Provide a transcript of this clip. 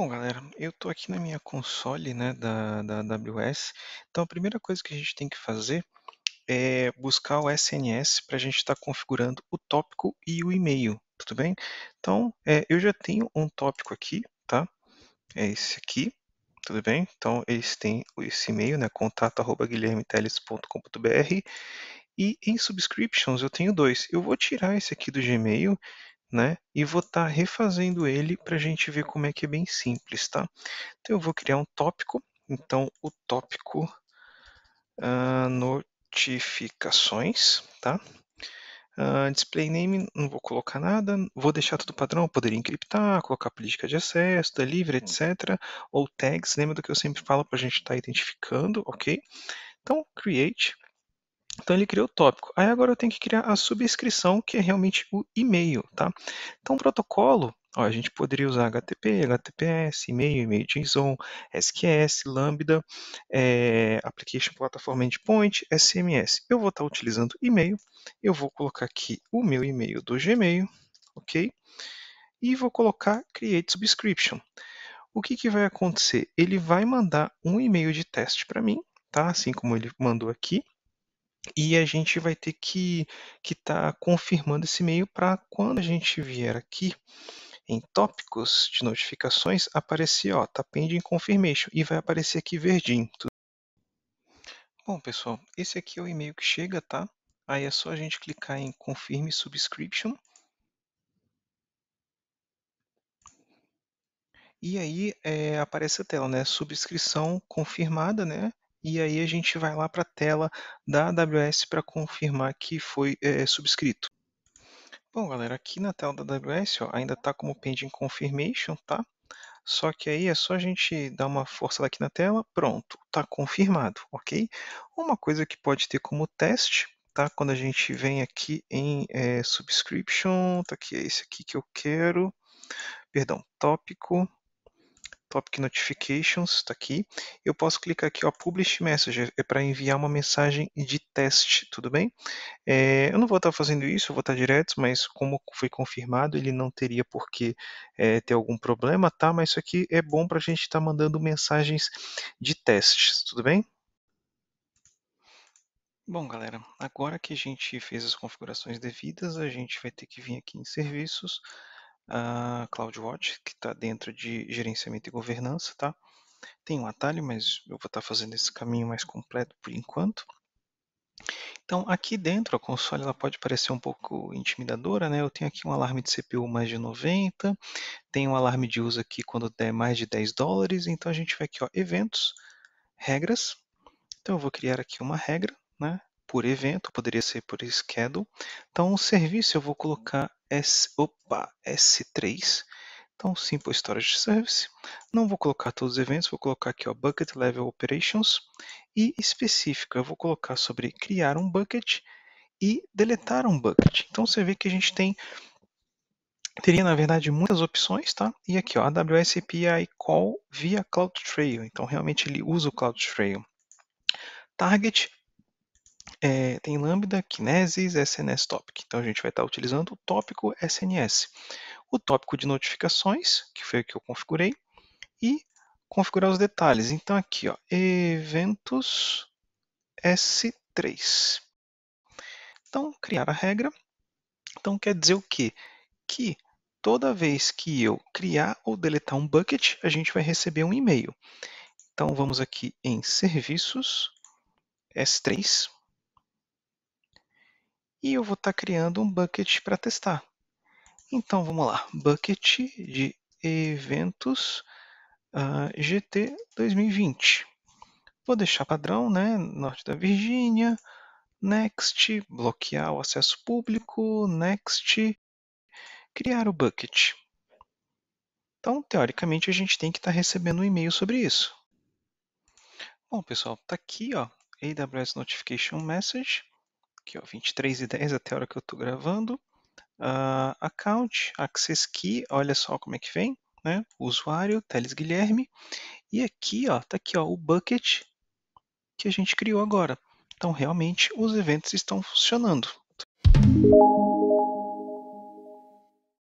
Bom, galera, eu estou aqui na minha console né, da, da AWS, então a primeira coisa que a gente tem que fazer é buscar o SNS para a gente estar tá configurando o tópico e o e-mail, tudo bem? Então, é, eu já tenho um tópico aqui, tá? É esse aqui, tudo bem? Então, eles têm esse e-mail, né, contato.guilhermeteles.com.br e em subscriptions eu tenho dois. Eu vou tirar esse aqui do Gmail né? E vou estar tá refazendo ele para a gente ver como é que é bem simples, tá? Então eu vou criar um tópico, então o tópico uh, notificações, tá? Uh, display name, não vou colocar nada, vou deixar tudo padrão, poderia encriptar, colocar política de acesso, delivery, livre, etc. Ou tags, lembra do que eu sempre falo para a gente estar tá identificando, ok? Então, create, então ele criou o tópico. Aí agora eu tenho que criar a subscrição, que é realmente o e-mail, tá? Então o protocolo, ó, a gente poderia usar HTTP, HTTPS, e-mail, e-mail JSON, SQS, Lambda, é, Application Platform Endpoint, SMS. Eu vou estar utilizando e-mail, eu vou colocar aqui o meu e-mail do Gmail, ok? E vou colocar Create Subscription. O que, que vai acontecer? Ele vai mandar um e-mail de teste para mim, tá? Assim como ele mandou aqui, e a gente vai ter que que tá confirmando esse e-mail para quando a gente vier aqui em tópicos de notificações aparecer, ó, tá pending confirmation e vai aparecer aqui verdinho. Bom, pessoal, esse aqui é o e-mail que chega, tá? Aí é só a gente clicar em confirme subscription. E aí é, aparece a tela, né? Subscrição confirmada, né? e aí a gente vai lá para a tela da AWS para confirmar que foi é, subscrito. Bom, galera, aqui na tela da AWS ó, ainda está como pending confirmation, tá? Só que aí é só a gente dar uma força daqui na tela, pronto, está confirmado, ok? Uma coisa que pode ter como teste, tá? Quando a gente vem aqui em é, subscription, tá aqui, é esse aqui que eu quero, perdão, tópico, Topic Notifications, está aqui. Eu posso clicar aqui, ó, Publish Message, é para enviar uma mensagem de teste, tudo bem? É, eu não vou estar fazendo isso, eu vou estar direto, mas como foi confirmado, ele não teria por que é, ter algum problema, tá? Mas isso aqui é bom para a gente estar tá mandando mensagens de testes, tudo bem? Bom, galera, agora que a gente fez as configurações devidas, a gente vai ter que vir aqui em Serviços, a CloudWatch, que está dentro de gerenciamento e governança, tá? Tem um atalho, mas eu vou estar tá fazendo esse caminho mais completo por enquanto. Então, aqui dentro, a console ela pode parecer um pouco intimidadora, né? Eu tenho aqui um alarme de CPU mais de 90, tem um alarme de uso aqui quando der mais de 10 dólares, então a gente vai aqui, ó, eventos, regras. Então, eu vou criar aqui uma regra, né? Por evento, poderia ser por schedule. Então, o serviço eu vou colocar S, opa, S3. Então, Simple Storage Service. Não vou colocar todos os eventos, vou colocar aqui, ó, Bucket Level Operations. E específico, eu vou colocar sobre criar um bucket e deletar um bucket. Então, você vê que a gente tem, teria, na verdade, muitas opções, tá? E aqui, ó, AWS API Call via CloudTrail. Então, realmente, ele usa o CloudTrail. Target, é, tem Lambda, Kinesis, SNS Topic. Então a gente vai estar utilizando o tópico SNS. O tópico de notificações, que foi o que eu configurei, e configurar os detalhes. Então aqui, ó, eventos S3. Então, criar a regra. Então quer dizer o quê? Que toda vez que eu criar ou deletar um bucket, a gente vai receber um e-mail. Então vamos aqui em serviços S3 e eu vou estar tá criando um bucket para testar. Então vamos lá, bucket de eventos uh, GT 2020. Vou deixar padrão, né? Norte da Virgínia, next, bloquear o acesso público, next, criar o bucket. Então, teoricamente, a gente tem que estar tá recebendo um e-mail sobre isso. Bom, pessoal, está aqui, ó, AWS Notification Message aqui, ó, 23 e 10 até a hora que eu estou gravando. Uh, account, Access Key, olha só como é que vem, né? Usuário, Teles Guilherme. E aqui, ó, tá aqui, ó, o bucket que a gente criou agora. Então, realmente, os eventos estão funcionando.